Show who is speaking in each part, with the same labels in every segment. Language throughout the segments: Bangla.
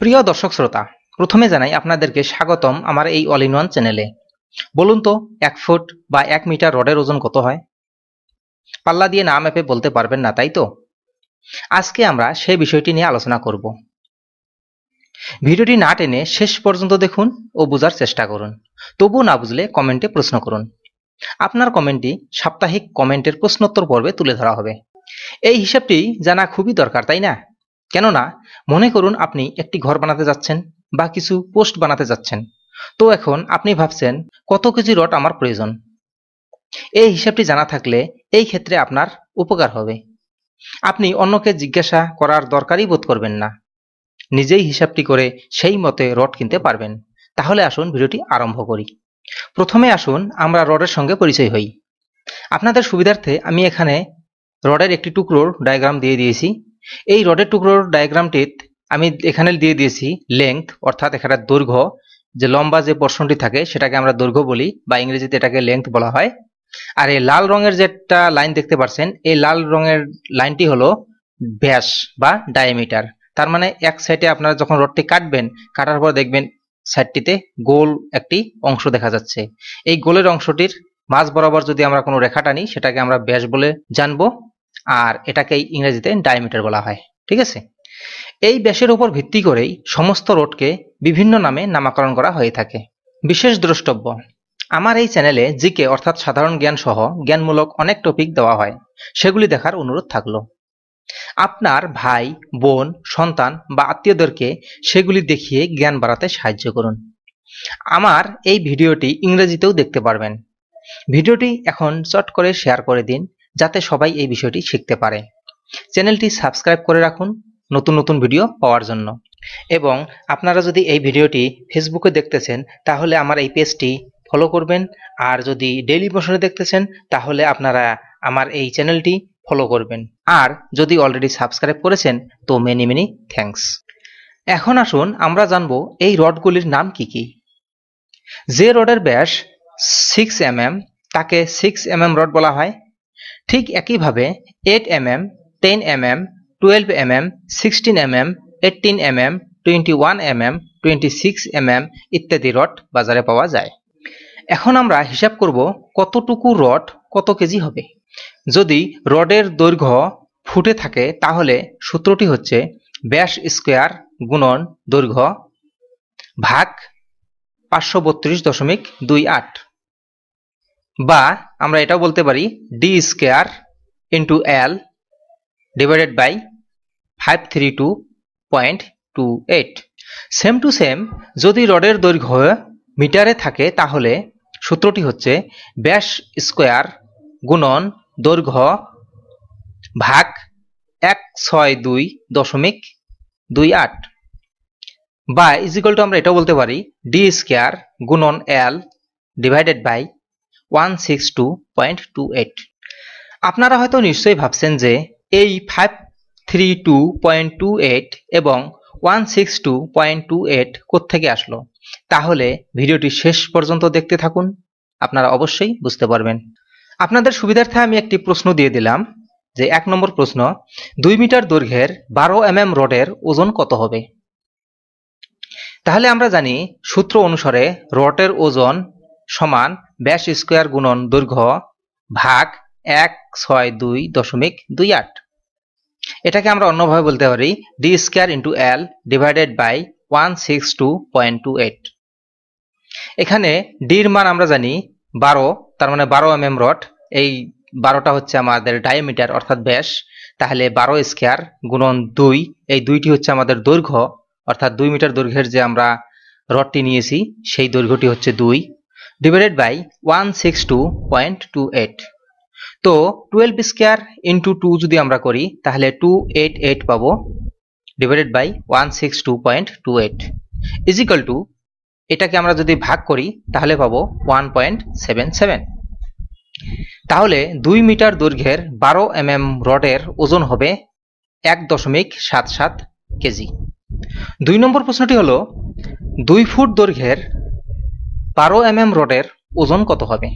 Speaker 1: প্রিয় দর্শক শ্রোতা প্রথমে জানাই আপনাদেরকে স্বাগতম আমার এই অল ইন ওয়ান চ্যানেলে বলুন তো এক ফুট বা এক মিটার রডের ওজন কত হয় পাল্লা দিয়ে না ম্যাপে বলতে পারবেন না তাই তো আজকে আমরা সেই বিষয়টি নিয়ে আলোচনা করব ভিডিওটি না টেনে শেষ পর্যন্ত দেখুন ও বোঝার চেষ্টা করুন তবু না বুঝলে কমেন্টে প্রশ্ন করুন আপনার কমেন্টটি সাপ্তাহিক কমেন্টের প্রশ্নোত্তর পর্বে তুলে ধরা হবে এই হিসাবটি জানা খুবই দরকার তাই না কেননা মনে করুন আপনি একটি ঘর বানাতে যাচ্ছেন বা কিছু পোস্ট বানাতে যাচ্ছেন তো এখন আপনি ভাবছেন কত কেজি রড আমার প্রয়োজন এই হিসাবটি জানা থাকলে এই ক্ষেত্রে আপনার উপকার হবে আপনি অন্যকে জিজ্ঞাসা করার দরকারই বোধ করবেন না নিজেই হিসাবটি করে সেই মতে রড কিনতে পারবেন তাহলে আসুন ভিডিওটি আরম্ভ করি প্রথমে আসুন আমরা রডের সঙ্গে পরিচয় হই আপনাদের সুবিধার্থে আমি এখানে রডের একটি টুকরোর ডায়াগ্রাম দিয়ে দিয়েছি এই রডের টুকরোর ডায়াগ্রামটি আমি এখানে দিয়ে দিয়েছি লেংথ অর্থাৎ এখানে দৈর্ঘ্য যে লম্বা যে পোর্শনটি থাকে সেটাকে আমরা দৈর্ঘ্য বলি বা ইংরেজিতে এটাকে লেংথ বলা হয় আর এই লাল রঙের যেটা লাইন দেখতে পাচ্ছেন এই লাল রঙের লাইনটি হলো ব্যাস বা ডায়ামিটার তার মানে এক সাইডে আপনারা যখন রডটি কাটবেন কাটার পর দেখবেন সাইডটিতে গোল একটি অংশ দেখা যাচ্ছে এই গোলের অংশটির মাঝ বরাবর যদি আমরা কোনো রেখা টানি সেটাকে আমরা ব্যাস বলে জানবো আর এটাকে ইংরেজিতে ডায়ামিটার বলা হয় ঠিক আছে এই ব্যাসের উপর ভিত্তি করেই সমস্ত রোডকে বিভিন্ন নামে নামাকরণ করা হয়ে থাকে বিশেষ দ্রষ্টব্য আমার এই চ্যানেলে জিকে অর্থাৎ সাধারণ জ্ঞান সহ জ্ঞানমূলক অনেক টপিক দেওয়া হয় সেগুলি দেখার অনুরোধ থাকলো আপনার ভাই বোন সন্তান বা আত্মীয়দেরকে সেগুলি দেখিয়ে জ্ঞান বাড়াতে সাহায্য করুন আমার এই ভিডিওটি ইংরেজিতেও দেখতে পারবেন ভিডিওটি এখন চট করে শেয়ার করে দিন যাতে সবাই এই বিষয়টি শিখতে পারে চ্যানেলটি সাবস্ক্রাইব করে রাখুন নতুন নতুন ভিডিও পাওয়ার জন্য এবং আপনারা যদি এই ভিডিওটি ফেসবুকে দেখতেছেন তাহলে আমার এই পেজটি ফলো করবেন আর যদি ডেইলি মোশনে দেখতেছেন তাহলে আপনারা আমার এই চ্যানেলটি ফলো করবেন আর যদি অলরেডি সাবস্ক্রাইব করেছেন তো মেনি মেনি থ্যাংকস এখন আসুন আমরা জানব এই রডগুলির নাম কি কি যে রডের ব্যাস সিক্স এম mm, তাকে সিক্স এম রড বলা হয় ঠিক একইভাবে eight M M ten M M twelve M M sixteen M M eighteen M M twenty one M M twenty six M M ইত্যাদি রড বাজারে পাওয়া যায় এখন আমরা হিসাব করব কতটুকু রড কত কেজি হবে যদি রডের দৈর্ঘ্য ফুটে থাকে তাহলে সূত্রটি হচ্ছে ব্যাস স্কোয়ার গুণন দৈর্ঘ্য ভাগ পাঁচশো বত্রিশ দশমিক দুই আট বা আমরা এটাও বলতে পারি D square into L divided by five three two point two eight same to same যদি রডের দৈর্ঘ্য মিটারে থাকে তাহলে সূত্রটি হচ্ছে ব্যাস স্কোয়ার গুণন দৈর্ঘ্য ভাগ এক ছয় দুই দশমিক দুই আট বা ইজিকল টু আমরা এটাও বলতে পারি ডি স্কোয়ার গুণন L divided by one six two point two eight আপনারা হয়তো নিশ্চয়ই ভাবছেন যে এই five three two point two eight এবং one six two point two eight কোত্থেকে আসলো তাহলে ভিডিওটি শেষ পর্যন্ত দেখতে থাকুন আপনারা অবশ্যই বুঝতে পারবেন আপনাদের সুবিধার্থে আমি একটি প্রশ্ন দিয়ে দিলাম যে এক নম্বর প্রশ্ন দুই মিটার দৈর্ঘ্যের বারো এম এম রডের ওজন কত হবে তাহলে আমরা জানি সূত্র অনুসারে রটের ওজন সমান ব্যাস স্কোয়ার গুণন দৈর্ঘ্য ভাগ এক ছয় দুই দশমিক দুই আট এটাকে আমরা অন্যভাবে বলতে পারি D square into L divided by one six two point two eight এখানে ডির মান আমরা জানি বারো তার মানে বারো এম mm এম রড এই বারোটা হচ্ছে আমাদের ডায়ামিটার অর্থাৎ ব্যাস তাহলে বারো স্কোয়ার গুণন দুই এই দুইটি হচ্ছে আমাদের দৈর্ঘ্য অর্থাৎ দুই মিটার দৈর্ঘ্যের যে আমরা রডটি নিয়েছি সেই দৈর্ঘ্যটি হচ্ছে দুই divided by one six two point two eight তো টুয়েলভ স্কোয়ার ইন্টু টু যদি আমরা করি তাহলে টু এইট এইট পাবো divided by one six two point two eight is equal to এটাকে আমরা যদি ভাগ করি তাহলে পাবো ওয়ান পয়েন্ট সেভেন সেভেন তাহলে দুই মিটার দৈর্ঘ্যের বারো এম এম রডের ওজন হবে এক দশমিক সাত সাত কেজি দুই নম্বর প্রশ্নটি হল দুই ফুট দৈর্ঘ্যের বারো এম এম রডের ওজন কত হবে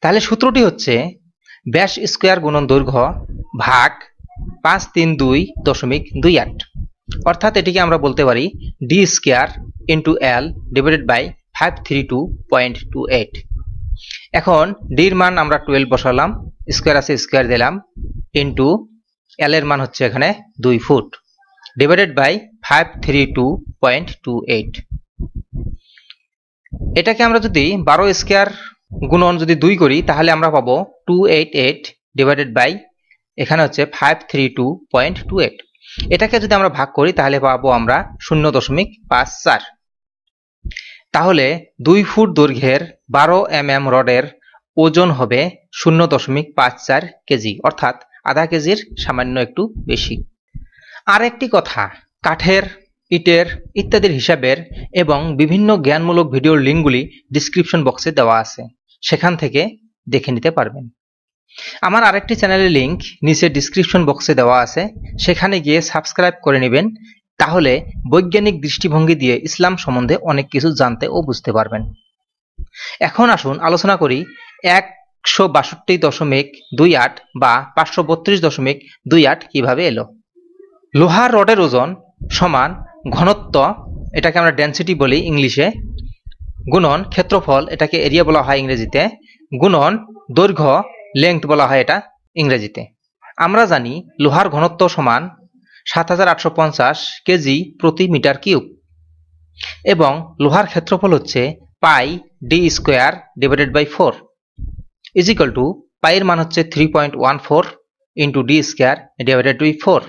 Speaker 1: তাহলে সূত্রটি হচ্ছে ব্যাস স্কোয়ার গুণন দৈর্ঘ্য ভাগ পাঁচ তিন দুই দশমিক দুই আট অর্থাৎ এটিকে আমরা বলতে পারি D square into L divided by five three two point two eight এখন ডির মান আমরা টুয়েলভ বসালাম স্কোয়ার আছে স্কোয়ার দিলাম ইন্টু এল এর মান হচ্ছে এখানে দুই foot divided by five three two point two eight এটাকে আমরা যদি বারো স্কোয়ার গুণন যদি দুই করি তাহলে আমরা পাবো two eight eight divided by এখানে হচ্ছে five three two point two eight এটাকে যদি আমরা ভাগ করি তাহলে পাবো আমরা শূন্য দশমিক পাঁচ চার তাহলে দুই ফুট দৈর্ঘ্যের বারো এম এম রডের ওজন হবে শূন্য দশমিক পাঁচ চার কেজি অর্থাৎ আধা কেজির সামান্য একটু বেশি আরেকটি কথা কাঠের ইটের ইত্যাদির হিসাবের এবং বিভিন্ন জ্ঞানমূলক ভিডিওর লিঙ্কগুলি ডিসক্রিপশন বক্সে দেওয়া আছে সেখান থেকে দেখে নিতে পারবেন আমার আরেকটি চ্যানেলের লিঙ্ক নিচে ডিসক্রিপশন বক্সে দেওয়া আছে সেখানে গিয়ে সাবস্ক্রাইব করে নেবেন তাহলে বৈজ্ঞানিক দৃষ্টিভঙ্গি দিয়ে ইসলাম সম্বন্ধে অনেক কিছু জানতে ও বুঝতে পারবেন এখন আসুন আলোচনা করি একশো বাষট্টি দশমিক দুই আট বা পাঁচশো বত্রিশ দশমিক দুই আট কীভাবে এলো লোহার রডের ওজন সমান ঘনত্ব এটাকে আমরা ডেন্সিটি বলি ইংলিশে গুণন ক্ষেত্রফল এটাকে এরিয়া বলা হয় ইংরেজিতে গুণন দৈর্ঘ্য লেংথ বলা হয় এটা ইংরেজিতে আমরা জানি লোহার ঘনত্ব সমান সাত কেজি প্রতি মিটার কিউব এবং লোহার ক্ষেত্রফল হচ্ছে pi D square divided by four is equal to পাইয়ের মান হচ্ছে three point one four into D square divided by four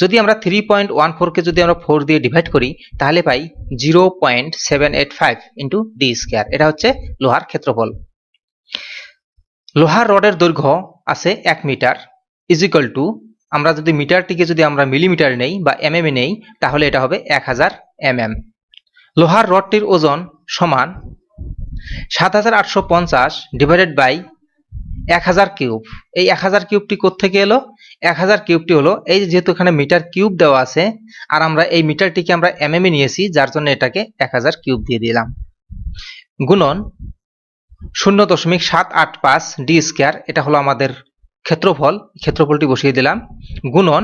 Speaker 1: যদি আমরা থ্রি পয়েন্ট ওয়ান ফোরকে যদি আমরা ফোর দিয়ে ডিভাইড করি তাহলে পাই zero point seven eight five into D square এটা হচ্ছে লোহার ক্ষেত্রফল লোহার রডের দৈর্ঘ্য আছে এক মিটার ইজ ইকাল টু আমরা যদি মিটারটিকে যদি আমরা মিলিমিটার নেই বা এম mm এম এ নেই তাহলে এটা হবে এক হাজার এম mm। এম লোহার রডটির ওজন সমান সাত হাজার আটশো পঞ্চাশ ডিভাইডেড বাই এক হাজার কিউব এই এক হাজার কিউবটি কোথেকে এলো এক হাজার কিউবটি হলো এই যেহেতু এখানে মিটার কিউব দেওয়া আছে আর আমরা এই মিটারটিকে আমরা এম এ নিয়েছি যার জন্য এটাকে এক হাজার কিউব দিয়ে দিলাম গুণন শূন্য দশমিক সাত আট পাঁচ ডি স্কোয়ার এটা হলো আমাদের ক্ষেত্রফল ক্ষেত্রফলটি বসিয়ে দিলাম গুণন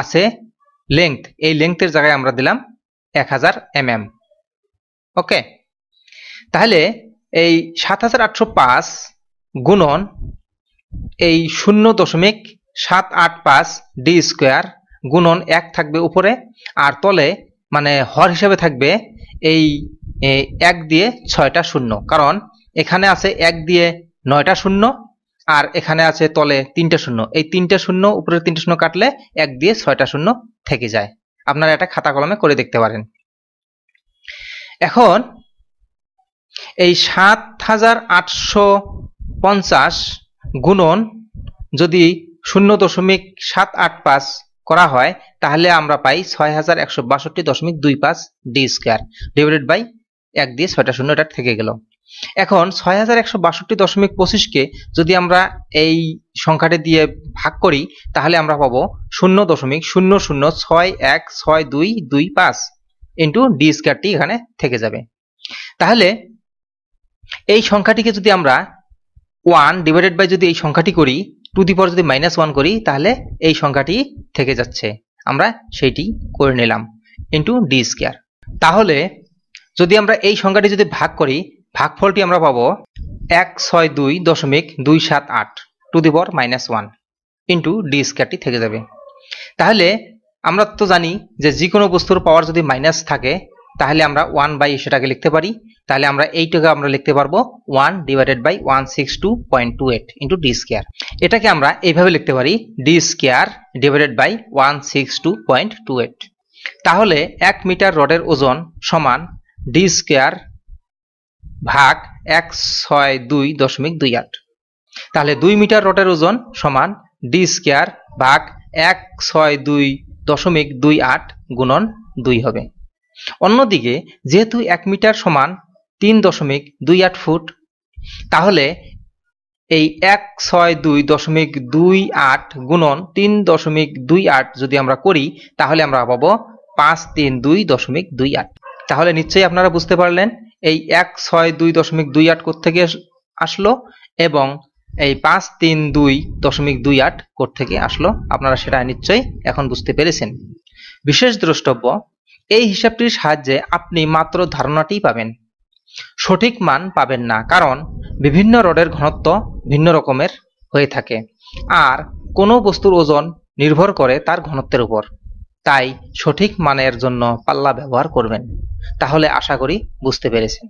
Speaker 1: আছে লেংথ এই লেংথের জায়গায় আমরা দিলাম এক হাজার এমএম ওকে তাহলে এই সাত হাজার আটশো পাঁচ গুণন এই শূন্য দশমিক সাত আট পাঁচ ডি স্কোয়ার গুণন এক থাকবে উপরে আর তলে মানে হর হিসাবে থাকবে এই এক দিয়ে ছয়টা শূন্য কারণ এখানে আছে এক দিয়ে নয়টা শূন্য আর এখানে আছে তলে তিনটা শূন্য এই তিনটা শূন্য উপরে তিনটা শূন্য কাটলে এক দিয়ে ছয়টা শূন্য থেকে যায় আপনারা এটা খাতা কলমে করে দেখতে পারেন এখন এই সাত হাজার আটশো পঞ্চাশ গুণন যদি শূন্য দশমিক সাত আট পাঁচ করা হয় তাহলে আমরা পাই ছয় হাজার একশো বাষট্টি দশমিক দুই পাঁচ ডি স্কোয়ার ডিভাইডেড বাই এক দিয়ে ছয়টা শূন্য এটা থেকে গেল এখন ছয় হাজার একশো বাষট্টি দশমিক পঁচিশকে যদি আমরা এই সংখ্যাটি দিয়ে ভাগ করি তাহলে আমরা পাবো শূন্য দশমিক শূন্য শূন্য ছয় এক ছয় দুই দুই পাঁচ ইন্টু ডি স্কোয়ারটি এখানে থেকে যাবে তাহলে এই সংখ্যাটিকে যদি আমরা ওয়ান ডিভাইডেড বাই যদি এই সংখ্যাটি করি টু দি পাওয়ার যদি মাইনাস ওয়ান করি তাহলে এই সংখ্যাটি থেকে যাচ্ছে আমরা সেইটি করে নিলাম ইন্টু ডি স্কোয়ার তাহলে যদি আমরা এই সংখ্যাটি যদি ভাগ করি ভাগফলটি আমরা পাবো এক ছয় দুই দশমিক দুই সাত আট to the power minus one into D স্কোয়ারটি থেকে যাবে তাহলে আমরা তো জানি যে যে কোনো বস্তুর পাওয়ার যদি মাইনাস থাকে তাহলে আমরা ওয়ান বাই সেটাকে লিখতে পারি তাহলে আমরা এইটাকে আমরা লিখতে পারবো one divided by one six two point two eight into D square এটাকে আমরা এইভাবে লিখতে পারি D square divided by one six two point two eight তাহলে এক মিটার রডের ওজন সমান ডি স্কেয়ার ভাগ এক ছয় দুই দশমিক দুই আট তাহলে দুই মিটার রডের ওজন সমান ডি স্কেয়ার ভাগ এক ছয় দুই দশমিক দুই আট গুণন দুই হবে অন্যদিকে যেহেতু এক মিটার সমান তিন দশমিক দুই আট ফুট তাহলে এই এক ছয় দুই দশমিক দুই আট গুণন তিন দশমিক দুই আট যদি আমরা করি তাহলে আমরা পাবো পাঁচ তিন দুই দশমিক দুই আট তাহলে নিশ্চয়ই আপনারা বুঝতে পারলেন এই এক ছয় দুই দশমিক দুই আট থেকে আসলো এবং এই পাঁচ তিন দুই দশমিক দুই আট থেকে আসলো আপনারা সেটা নিশ্চয়ই এখন বুঝতে পেরেছেন বিশেষ দ্রষ্টব্য এই হিসাবটির সাহায্যে আপনি মাত্র ধারণাটি পাবেন সঠিক মান পাবেন না কারণ বিভিন্ন রডের ঘনত্ব ভিন্ন রকমের হয়ে থাকে আর কোনো বস্তুর ওজন নির্ভর করে তার ঘনত্বের উপর তাই সঠিক মানের জন্য পাল্লা ব্যবহার করবেন তাহলে আশা করি বুঝতে পেরেছেন